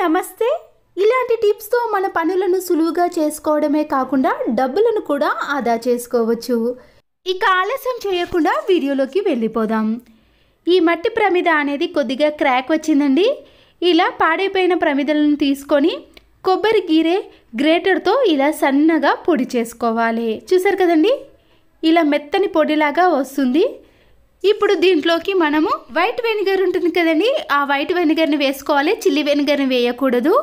నమస్తే ఇలాంటి టిప్స్తో మన పనులను సులువుగా చేసుకోవడమే కాకుండా డబ్బులను కూడా ఆదా చేసుకోవచ్చు ఇక ఆలస్యం చేయకుండా వీడియోలోకి వెళ్ళిపోదాం ఈ మట్టి ప్రమిద అనేది కొద్దిగా క్రాక్ వచ్చిందండి ఇలా పాడైపోయిన ప్రమిదలను తీసుకొని కొబ్బరి గీరే గ్రేటర్తో ఇలా సన్నగా పొడి చేసుకోవాలి చూసారు కదండి ఇలా మెత్తని పొడిలాగా వస్తుంది ఇప్పుడు దీంట్లోకి మనము వైట్ వెనిగర్ ఉంటుంది కదండి ఆ వైట్ వెనిగర్ని వేసుకోవాలి చిల్లీ వెనిగర్ని వేయకూడదు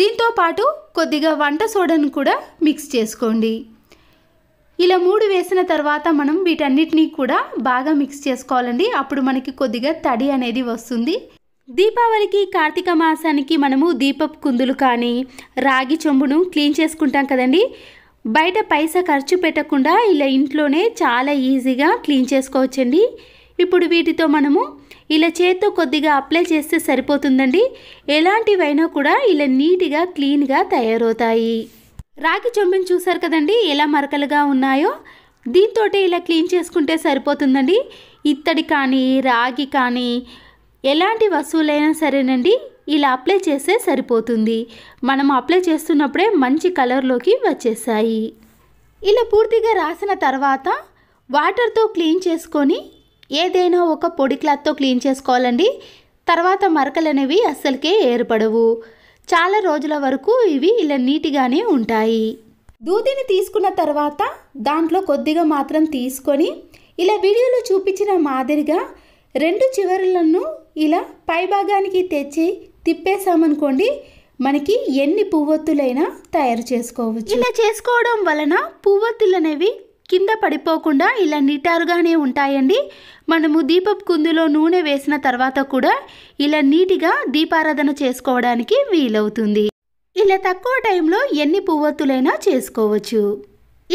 దీంతో పాటు కొద్దిగా వంట సోడాను కూడా మిక్స్ చేసుకోండి ఇలా మూడు వేసిన తర్వాత మనం వీటన్నిటినీ కూడా బాగా మిక్స్ చేసుకోవాలండి అప్పుడు మనకి కొద్దిగా తడి అనేది వస్తుంది దీపావళికి కార్తీక మాసానికి మనము దీపపు కుందులు కానీ రాగి చెంబును క్లీన్ చేసుకుంటాం కదండి బయట పైసా ఖర్చు పెట్టకుండా ఇలా ఇంట్లోనే చాలా ఈజీగా క్లీన్ చేసుకోవచ్చండి ఇప్పుడు వీటితో మనము ఇలా చేత్తో కొద్దిగా అప్లై చేస్తే సరిపోతుందండి ఎలాంటివైనా కూడా ఇలా నీట్గా క్లీన్గా తయారవుతాయి రాగి చొంబిని చూసారు కదండి ఎలా మరకలుగా ఉన్నాయో దీంతో ఇలా క్లీన్ చేసుకుంటే సరిపోతుందండి ఇత్తడి కానీ రాగి కానీ ఎలాంటి వస్తువులైనా సరేనండి ఇలా అప్లై చేస్తే సరిపోతుంది మనం అప్లై చేస్తున్నప్పుడే మంచి కలర్లోకి వచ్చేసాయి ఇలా పూర్తిగా రాసిన తర్వాత వాటర్తో క్లీన్ చేసుకొని ఏదైనా ఒక పొడి క్లాత్తో క్లీన్ చేసుకోవాలండి తర్వాత మరకలు అనేవి అస్సలకే ఏర్పడవు చాలా రోజుల వరకు ఇవి ఇలా నీట్గానే ఉంటాయి దూదిని తీసుకున్న తర్వాత దాంట్లో కొద్దిగా మాత్రం తీసుకొని ఇలా వీడియోలో చూపించిన మాదిరిగా రెండు చివరలను ఇలా పైభాగానికి తెచ్చి తిప్పేసామనుకోండి మనకి ఎన్ని పువ్వొత్తులైనా తయారు చేసుకోవచ్చు ఇలా చేసుకోవడం వలన పువ్వొత్తులు అనేవి కింద పడిపోకుండా ఇలా నిటారుగానే ఉంటాయండి మనము దీపపు కుందులో నూనె వేసిన తర్వాత కూడా ఇలా నీటిగా దీపారాధన చేసుకోవడానికి వీలవుతుంది ఇలా తక్కువ టైంలో ఎన్ని పువ్వొత్తులైనా చేసుకోవచ్చు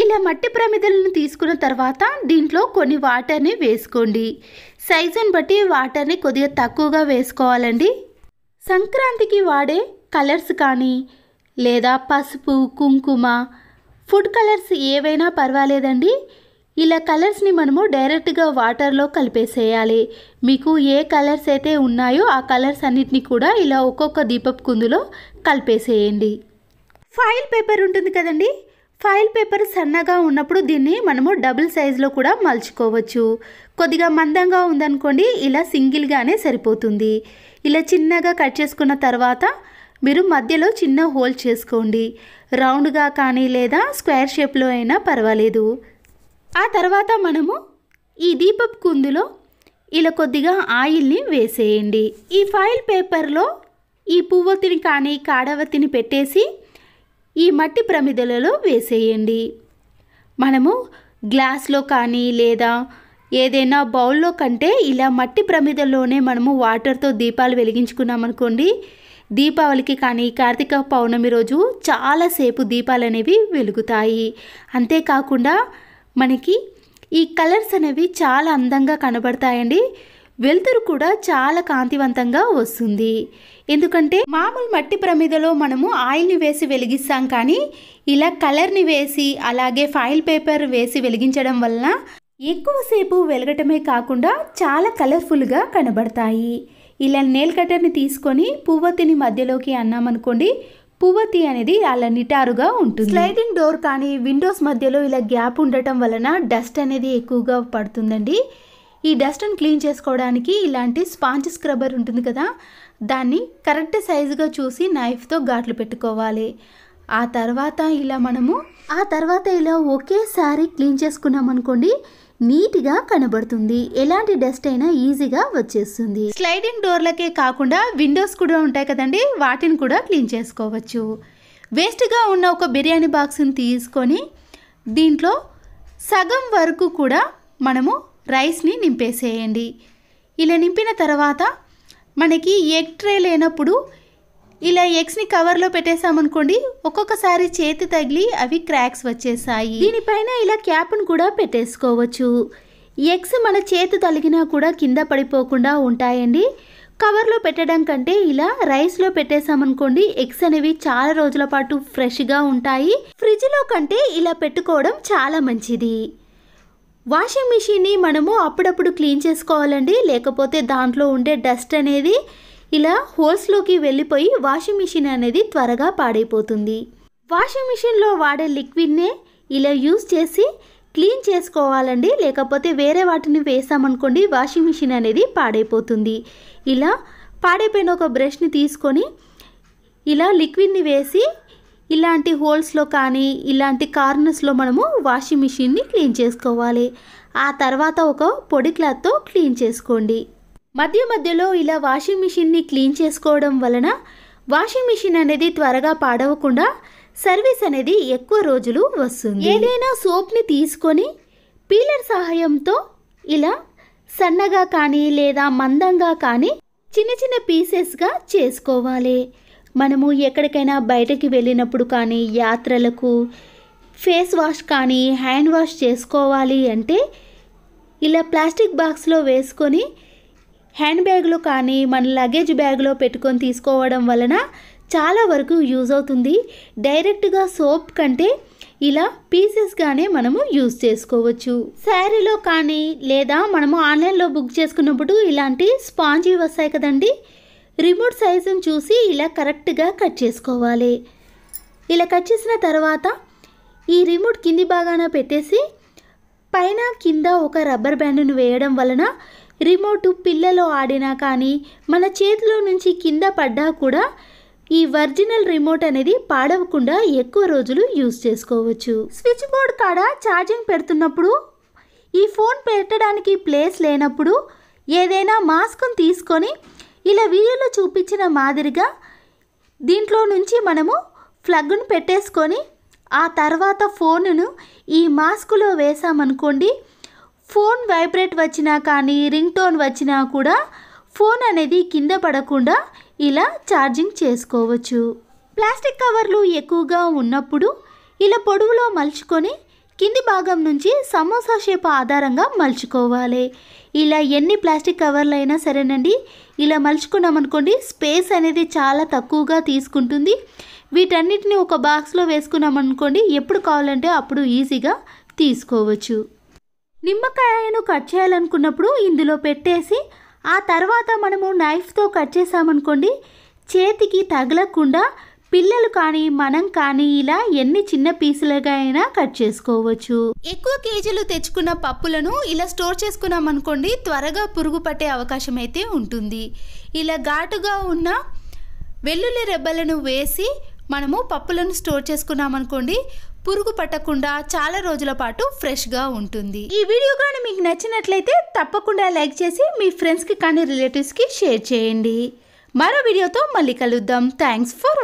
ఇలా మట్టి ప్రమిదలను తీసుకున్న తర్వాత దీంట్లో కొన్ని వాటర్ని వేసుకోండి సైజుని బట్టి వాటర్ని కొద్దిగా తక్కువగా వేసుకోవాలండి సంక్రాంతికి వాడే కలర్స్ కానీ లేదా పసుపు కుంకుమ ఫుడ్ కలర్స్ ఏవైనా పర్వాలేదండి ఇలా కలర్స్ని మనము డైరెక్ట్గా వాటర్లో కలిపేసేయాలి మీకు ఏ కలర్స్ అయితే ఉన్నాయో ఆ కలర్స్ అన్నిటిని కూడా ఇలా ఒక్కొక్క దీపపు కుందులో కలిపేసేయండి ఫాయిల్ పేపర్ ఉంటుంది కదండి ఫైల్ పేపర్ సన్నగా ఉన్నప్పుడు దీన్ని మనము డబుల్ సైజులో కూడా మలుచుకోవచ్చు కొద్దిగా మందంగా ఉందనుకోండి ఇలా సింగిల్గానే సరిపోతుంది ఇలా చిన్నగా కట్ చేసుకున్న తర్వాత మీరు మధ్యలో చిన్న హోల్ చేసుకోండి రౌండ్గా కానీ లేదా స్క్వేర్ షేప్లో అయినా పర్వాలేదు ఆ తర్వాత మనము ఈ దీపపు కుందులో ఇలా కొద్దిగా ఆయిల్ని వేసేయండి ఈ ఫైల్ పేపర్లో ఈ పువ్వొత్తిని కానీ కాడవత్తిని పెట్టేసి ఈ మట్టి ప్రమిదలలో వేసేయండి మనము గ్లాస్లో కానీ లేదా ఏదైనా బౌల్లో కంటే ఇలా మట్టి ప్రమిదల్లోనే మనము వాటర్తో దీపాలు వెలిగించుకున్నామనుకోండి దీపావళికి కానీ కార్తీక పౌర్ణమి రోజు చాలాసేపు దీపాలు అనేవి వెలుగుతాయి అంతేకాకుండా మనకి ఈ కలర్స్ అనేవి చాలా అందంగా కనబడతాయండి వెలుతురు కూడా చాలా కాంతివంతంగా వస్తుంది ఎందుకంటే మామూలు మట్టి ప్రమిదలో మనము ఆయిల్ని వేసి వెలిగిస్తాం కానీ ఇలా కలర్ని వేసి అలాగే ఫాయిల్ పేపర్ వేసి వెలిగించడం వలన ఎక్కువసేపు వెలగటమే కాకుండా చాలా కలర్ఫుల్గా కనబడతాయి ఇలా నేల్ కటర్ని తీసుకొని పువ్వతిని మధ్యలోకి అన్నామనుకోండి పువ్వతి అనేది అలా నిటారుగా ఉంటుంది స్లైడింగ్ డోర్ కానీ విండోస్ మధ్యలో ఇలా గ్యాప్ ఉండటం వలన డస్ట్ అనేది ఎక్కువగా పడుతుందండి ఈ డస్ట్ని క్లీన్ చేసుకోవడానికి ఇలాంటి స్పాంజ్ స్క్రబ్బర్ ఉంటుంది కదా దాన్ని కరెక్ట్ సైజుగా చూసి నైఫ్తో ఘాట్లు పెట్టుకోవాలి ఆ తర్వాత ఇలా మనము ఆ తర్వాత ఇలా ఒకేసారి క్లీన్ చేసుకున్నాం అనుకోండి నీట్గా కనబడుతుంది ఎలాంటి డస్ట్ అయినా ఈజీగా వచ్చేస్తుంది స్లైడింగ్ డోర్లకే కాకుండా విండోస్ కూడా ఉంటాయి కదండి వాటిని కూడా క్లీన్ చేసుకోవచ్చు వేస్ట్గా ఉన్న ఒక బిర్యానీ బాక్స్ని తీసుకొని దీంట్లో సగం వరకు కూడా మనము రైస్ని నింపేసేయండి ఇలా నింపిన తర్వాత మనకి ఎగ్ ట్రే లేనప్పుడు ఇలా ఎగ్స్ని కవర్లో పెట్టేశామనుకోండి ఒక్కొక్కసారి చేతి తగిలి అవి క్రాక్స్ వచ్చేసాయి దీనిపైన ఇలా క్యాప్ను కూడా పెట్టేసుకోవచ్చు ఎగ్స్ మన చేతి తలిగినా కూడా కింద పడిపోకుండా ఉంటాయండి కవర్లో పెట్టడం కంటే ఇలా రైస్లో పెట్టేశామనుకోండి ఎగ్స్ అనేవి చాలా రోజుల పాటు ఫ్రెష్గా ఉంటాయి ఫ్రిడ్జ్లో కంటే ఇలా పెట్టుకోవడం చాలా మంచిది వాషింగ్ మిషన్ని మనము అప్పుడప్పుడు క్లీన్ చేసుకోవాలండి లేకపోతే దాంట్లో ఉండే డస్ట్ అనేది ఇలా హోల్స్లోకి వెళ్ళిపోయి వాషింగ్ మిషన్ అనేది త్వరగా పాడైపోతుంది వాషింగ్ మిషన్లో వాడే లిక్విడ్నే ఇలా యూజ్ చేసి క్లీన్ చేసుకోవాలండి లేకపోతే వేరే వాటిని వేసామనుకోండి వాషింగ్ మిషన్ అనేది పాడైపోతుంది ఇలా పాడైపోయిన ఒక బ్రష్ని తీసుకొని ఇలా లిక్విడ్ని వేసి ఇలాంటి హోల్స్లో కానీ ఇలాంటి కార్నర్స్లో మనము వాషింగ్ మిషన్ని క్లీన్ చేసుకోవాలి ఆ తర్వాత ఒక పొడి క్లాత్తో క్లీన్ చేసుకోండి మధ్య మధ్యలో ఇలా వాషింగ్ మిషన్ని క్లీన్ చేసుకోవడం వలన వాషింగ్ మిషన్ అనేది త్వరగా పాడవకుండా సర్వీస్ అనేది ఎక్కువ రోజులు వస్తుంది ఏదైనా సోప్ని తీసుకొని పీలర్ సహాయంతో ఇలా సన్నగా కానీ లేదా మందంగా కానీ చిన్న చిన్న పీసెస్గా చేసుకోవాలి మనము ఎక్కడికైనా బయటకి వెళ్ళినప్పుడు కానీ యాత్రలకు ఫేస్ వాష్ కానీ హ్యాండ్ వాష్ చేసుకోవాలి అంటే ఇలా ప్లాస్టిక్ బాక్స్లో వేసుకొని హ్యాండ్ బ్యాగ్లో కానీ మన లగేజ్ బ్యాగ్లో పెట్టుకొని తీసుకోవడం వలన చాలా వరకు యూజ్ అవుతుంది డైరెక్ట్గా సోప్ కంటే ఇలా పీసెస్గానే మనము యూజ్ చేసుకోవచ్చు శారీలో కానీ లేదా మనము ఆన్లైన్లో బుక్ చేసుకున్నప్పుడు ఇలాంటి స్పాంజీ వస్తాయి కదండి రిమోట్ సైజును చూసి ఇలా కరెక్ట్గా కట్ చేసుకోవాలి ఇలా కట్ చేసిన తర్వాత ఈ రిమోట్ కింది భాగాన పెట్టేసి పైన కింద ఒక రబ్బర్ బ్యాండ్ను వేయడం వలన రిమోట్ పిల్లలు ఆడినా కానీ మన చేతిలో నుంచి కింద పడ్డా కూడా ఈ ఒరిజినల్ రిమోట్ అనేది పాడవకుండా ఎక్కువ రోజులు యూజ్ చేసుకోవచ్చు స్విచ్ బోర్డ్ కాడ ఛార్జింగ్ పెడుతున్నప్పుడు ఈ ఫోన్ పెట్టడానికి ప్లేస్ లేనప్పుడు ఏదైనా మాస్క్ను తీసుకొని ఇలా వీడియోలో చూపించిన మాదిరిగా దీంట్లో నుంచి మనము ప్లగ్ను పెట్టేసుకొని ఆ తర్వాత ఫోన్ను ఈ మాస్క్లో వేసామనుకోండి ఫోన్ వైబ్రేట్ వచ్చినా కానీ రింగ్ టోన్ వచ్చినా కూడా ఫోన్ అనేది కింద పడకుండా ఇలా ఛార్జింగ్ చేసుకోవచ్చు ప్లాస్టిక్ కవర్లు ఎక్కువగా ఉన్నప్పుడు ఇలా పొడవులో మలుచుకొని కింది భాగం నుంచి సమోసా షేప్ ఆధారంగా మలుచుకోవాలి ఇలా ఎన్ని ప్లాస్టిక్ కవర్లు అయినా సరేనండి ఇలా మలుచుకున్నామనుకోండి స్పేస్ అనేది చాలా తక్కువగా తీసుకుంటుంది వీటన్నిటిని ఒక బాక్స్లో వేసుకున్నామనుకోండి ఎప్పుడు కావాలంటే అప్పుడు ఈజీగా తీసుకోవచ్చు నిమ్మకాయను కట్ చేయాలనుకున్నప్పుడు ఇందులో పెట్టేసి ఆ తర్వాత మనము నైఫ్తో కట్ చేసామనుకోండి చేతికి తగలకుండా పిల్లలు కానీ మనం కానీ ఇలా ఎన్ని చిన్న పీసులుగా అయినా కట్ చేసుకోవచ్చు ఎక్కువ కేజీలు తెచ్చుకున్న పప్పులను ఇలా స్టోర్ చేసుకున్నాం అనుకోండి త్వరగా పురుగు పట్టే అవకాశం అయితే ఉంటుంది ఇలా ఘాటుగా ఉన్న వెల్లుల్లి రెబ్బలను వేసి మనము పప్పులను స్టోర్ చేసుకున్నాం అనుకోండి పురుగు పట్టకుండా చాలా రోజుల పాటు ఫ్రెష్గా ఉంటుంది ఈ వీడియో కానీ మీకు నచ్చినట్లయితే తప్పకుండా లైక్ చేసి మీ ఫ్రెండ్స్కి కానీ రిలేటివ్స్కి షేర్ చేయండి మరో వీడియోతో మళ్ళీ కలుద్దాం థ్యాంక్స్ ఫర్